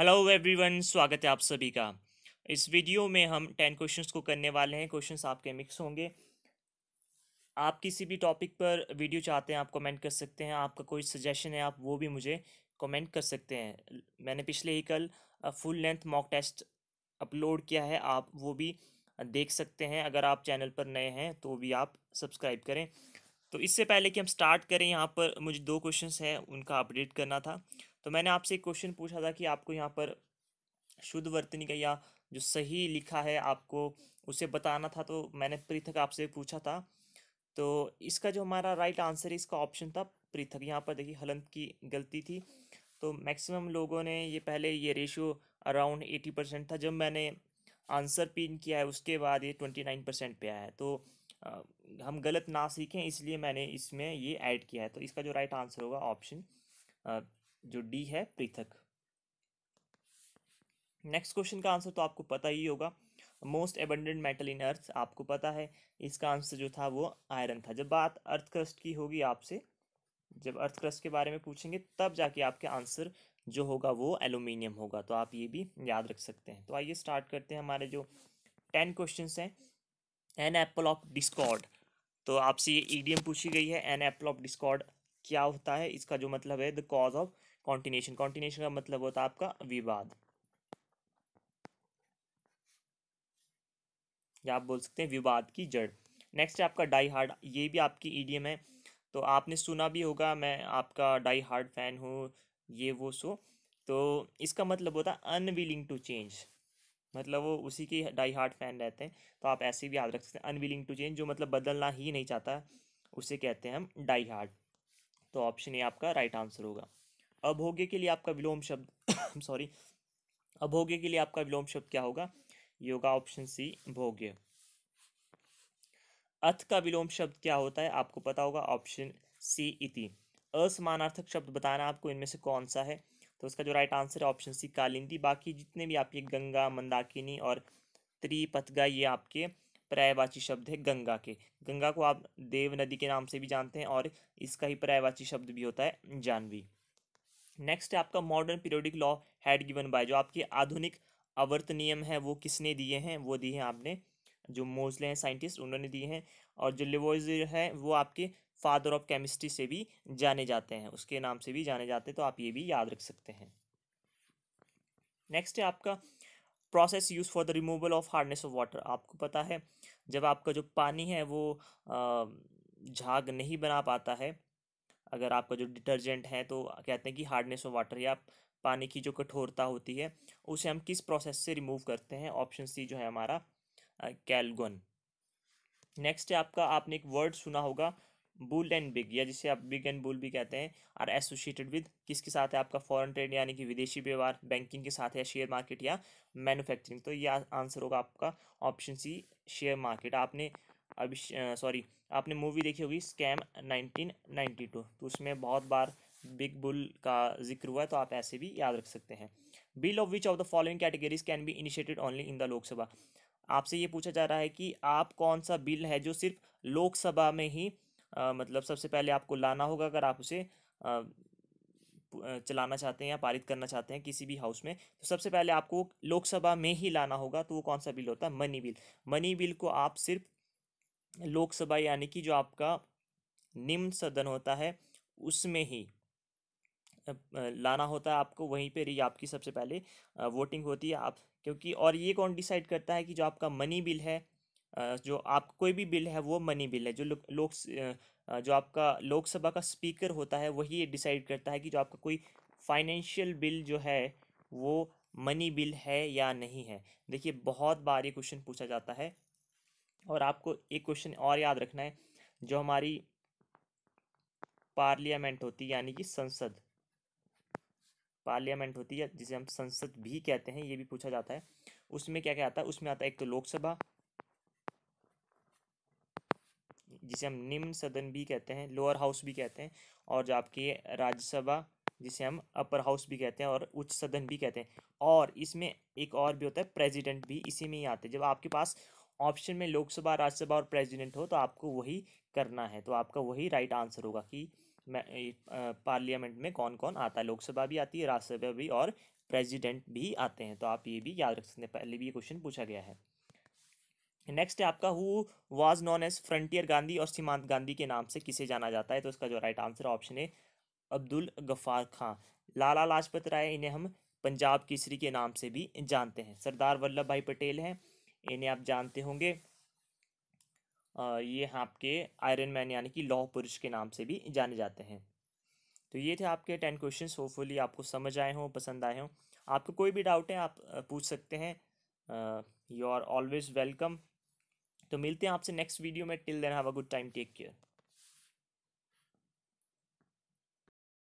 hello everyone स्वागत है आप सभी का इस वीडियो में हम टेन क्वेश्चंस को करने वाले हैं क्वेश्चंस आपके मिक्स होंगे आप किसी भी टॉपिक पर वीडियो चाहते हैं आप कमेंट कर सकते हैं आपका कोई सजेशन है आप वो भी मुझे कमेंट कर सकते हैं मैंने पिछले ही कल full length mock test upload किया है आप वो भी देख सकते हैं अगर आप चैनल पर नए हैं तो भी आप सब्सक्राइब करें तो इससे पहले कि हम स्टार्ट करें यहाँ पर मुझे दो क्वेश्चंस हैं उनका अपडेट करना था तो मैंने आपसे एक क्वेश्चन पूछा था कि आपको यहाँ पर शुद्ध वर्तनी का या जो सही लिखा है आपको उसे बताना था तो मैंने पृथक आपसे पूछा था तो इसका जो हमारा राइट आंसर है इसका ऑप्शन था पृथक यहाँ पर देखिए हलंत की गलती थी तो मैक्सिमम लोगों ने ये पहले ये रेशियो अराउंड एटी परसेंट था जब मैंने आंसर पिन किया है उसके बाद ये ट्वेंटी नाइन परसेंट पे आया है तो हम गलत ना सीखें इसलिए मैंने इसमें ये ऐड किया है तो इसका जो राइट आंसर होगा ऑप्शन जो डी है पृथक नेक्स्ट क्वेश्चन का आंसर तो आपको पता ही होगा most abundant metal in earth आपको पता है इसका आंसर जो था वो आयरन था जब बात अर्थ क्रस्ट की होगी आपसे जब अर्थ क्रस्ट के बारे में पूछेंगे तब जाके आपके आंसर जो होगा वो एलुमिनियम होगा तो आप ये भी याद रख सकते हैं तो आइए स्टार्ट करते हैं हमारे जो टेन क्वेश्चन हैं एन एप्पल ऑफ डिस्कॉर्ड तो आपसे ये ईडीएम पूछी गई है एन एप्पल ऑफ डिस्कॉर्ड क्या होता है इसका जो मतलब है the cause of contention contention का मतलब होता है आपका विवाद या आप बोल सकते हैं विवाद की जड़ नेक्स्ट है आपका डाई हार्ड ये भी आपकी ईडीएम है तो आपने सुना भी होगा मैं आपका डाई हार्ड फैन हूँ ये वो सो तो इसका मतलब होता है अनविलिंग टू चेंज मतलब वो उसी के डाई हार्ड फैन रहते हैं तो आप ऐसे भी याद रख सकते हैं अनविलिंग टू चेंज जो मतलब बदलना ही नहीं चाहता उसे कहते हैं हम डाई हार्ड तो ऑप्शन ए आपका राइट आंसर होगा अभोग्य के लिए आपका विलोम शब्द सॉरी अभोग्य के लिए आपका विलोम शब्द क्या होगा ये होगा ऑप्शन सी भोग्य अथ का विलोम शब्द क्या होता है आपको पता होगा ऑप्शन सी इति असमानार्थक शब्द बताना आपको इनमें से कौन सा है तो उसका जो राइट आंसर है ऑप्शन सी कालिंदी बाकी जितने भी आपके गंगा मंदाकिनी और त्रिपथगा ये आपके पर्यायवाची शब्द है गंगा के गंगा को आप देव नदी के नाम से भी जानते हैं और इसका ही पर्यायवाची शब्द भी होता है जानवी नेक्स्ट है आपका modern periodic law had given by जो आपके आधुनिक अवर्त नियम है वो किसने दिए हैं वो दिए हैं आपने जो मोजले हैं साइंटिस्ट उन्होंने दिए हैं और जो लिवोज है वो आपके फादर ऑफ केमिस्ट्री से भी जाने जाते हैं उसके नाम से भी जाने जाते हैं तो आप ये भी याद रख सकते हैं नेक्स्ट है आपका process use for the removal of hardness of water आपको पता है जब आपका जो पानी है वो झाग नहीं बना पाता है अगर आपका जो डिटर्जेंट है तो कहते हैं कि हार्डनेस ऑफ वाटर या पानी की जो कठोरता होती है उसे हम किस प्रोसेस से रिमूव करते हैं ऑप्शन सी जो है हमारा कैलगन नेक्स्ट है आपका आपने एक वर्ड सुना होगा बुल एंड बिग या जिसे आप बिग एंड बुल भी कहते हैं आर एसोसिएटेड विद किसके साथ है आपका फॉरेन ट्रेड यानी कि विदेशी व्यवहार बैंकिंग के साथ या शेयर मार्केट या मैन्युफैक्चरिंग तो ये आंसर होगा आपका ऑप्शन सी शेयर मार्केट आपने अभी सॉरी आपने मूवी देखी होगी स्कैम 1992 तो उसमें बहुत बार बिग बुल का जिक्र हुआ है तो आप ऐसे भी याद रख सकते हैं bill of which of the following categories can be initiated only in the Lok Sabha आपसे ये पूछा जा रहा है कि आप कौन सा बिल है जो सिर्फ लोकसभा में ही आ, मतलब सबसे पहले आपको लाना होगा अगर आप उसे आ, चलाना चाहते हैं या पारित करना चाहते हैं किसी भी हाउस में तो सबसे पहले आपको लोकसभा में ही लाना होगा तो वो कौन सा बिल होता है मनी बिल मनी बिल को आप सिर्फ लोकसभा यानी कि जो आपका निम्न सदन होता है उसमें ही लाना होता है आपको वहीं पर ही आपकी सबसे पहले वोटिंग होती है आप क्योंकि और ये कौन डिसाइड करता है कि जो आपका मनी बिल है जो आप कोई भी बिल है वो मनी बिल है जो लोक जो आपका लोकसभा का स्पीकर होता है वही ये डिसाइड करता है कि जो आपका कोई फाइनेंशियल बिल जो है वो मनी बिल है या नहीं है देखिए बहुत बार ये क्वेश्चन पूछा जाता है और आपको एक क्वेश्चन और याद रखना है जो हमारी पार्लियामेंट होती है यानी कि संसद पार्लियामेंट होती है जिसे हम संसद भी कहते हैं ये भी पूछा जाता है उसमें क्या क्या आता है उसमें आता है एक तो लोकसभा जिसे हम निम्न सदन भी कहते हैं लोअर हाउस भी कहते हैं और जो आपकी राज्यसभा जिसे हम अपर हाउस भी कहते हैं और उच्च सदन भी कहते हैं और इसमें एक और भी होता है प्रेसिडेंट भी इसी में ही आते हैं जब आपके पास ऑप्शन में लोकसभा राज्यसभा और प्रेसिडेंट हो तो आपको वही करना है तो आपका वही राइट आंसर होगा कि पार्लियामेंट में कौन कौन आता है लोकसभा भी आती है राज्यसभा भी और प्रेसिडेंट भी आते हैं तो आप ये भी याद रख सकते हैं पहले भी ये क्वेश्चन पूछा गया है नेक्स्ट है आपका who was known as frontier Gandhi और सीमांत गांधी के नाम से किसे जाना जाता है तो इसका जो राइट आंसर ऑप्शन है अब्दुल गफ़ार खां लाला लाजपत राय इन्हें हम पंजाब केसरी के नाम से भी जानते हैं सरदार वल्लभ भाई पटेल हैं इन्हें आप जानते होंगे ये आपके आयरन मैन यानी कि लौह पुरुष के नाम से भी जाने जाते हैं तो ये थे आपके टेन क्वेश्चंस होपफुली आपको समझ आए हों पसंद आए हों आपको कोई भी डाउट है आप पूछ सकते हैं यू आर ऑलवेज वेलकम तो मिलते हैं आपसे नेक्स्ट वीडियो में till then have a good time take care